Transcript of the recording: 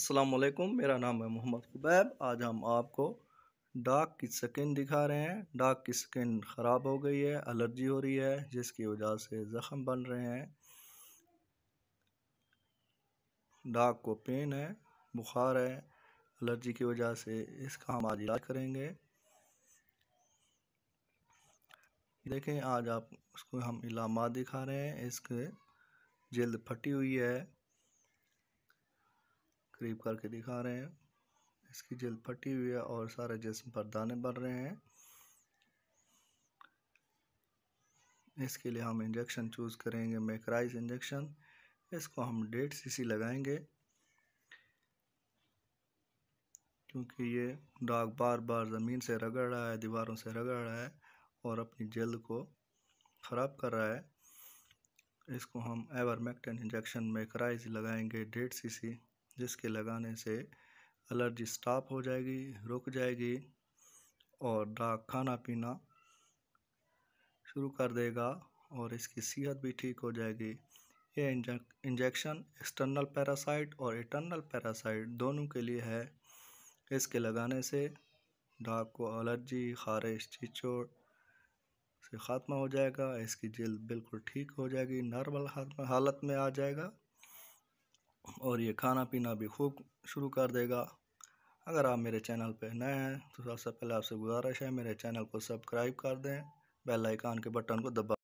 असलकुम मेरा नाम है मोहम्मद खुबैब आज हम आपको डाक की स्किन दिखा रहे हैं डाक की स्किन ख़राब हो गई है एलर्जी हो रही है जिसकी वजह से ज़ख़म बन रहे हैं डाक को पेन है बुखार है एलर्जी की वजह से इसका हम आज इलाज करेंगे देखें आज आप उसको हम इलामत दिखा रहे हैं इसके जल्द फटी हुई है करीब करके दिखा रहे हैं इसकी जल्द फटी हुई है और सारे जिसम पर दाने बढ़ रहे हैं इसके लिए हम इंजेक्शन चूज़ करेंगे मेकराइज इंजेक्शन इसको हम डेढ़ सीसी लगाएंगे क्योंकि ये डाग बार बार ज़मीन से रगड़ रहा है दीवारों से रगड़ रहा है और अपनी जल्द को ख़राब कर रहा है इसको हम एवरमेक्टन इंजेक्शन मेकराइज लगाएंगे डेढ़ सीसी जिसके लगाने से एलर्जी स्टॉप हो जाएगी रुक जाएगी और डाक खाना पीना शुरू कर देगा और इसकी सेहत भी ठीक हो जाएगी ये इंजेक्शन एक्सटर्नल पैरासाइट और इंटरनल पैरासाइट दोनों के लिए है इसके लगाने से डाक को एलर्जी खारिश चिचोड़ से ख़ात्मा हो जाएगा इसकी जल्द बिल्कुल ठीक हो जाएगी नॉर्मल हालत में आ जाएगा और ये खाना पीना भी खूब शुरू कर देगा अगर आप मेरे चैनल पर नए हैं तो सबसे पहले आपसे गुजारिश है मेरे चैनल को सब्सक्राइब कर दें बेल आइकान के बटन को दबा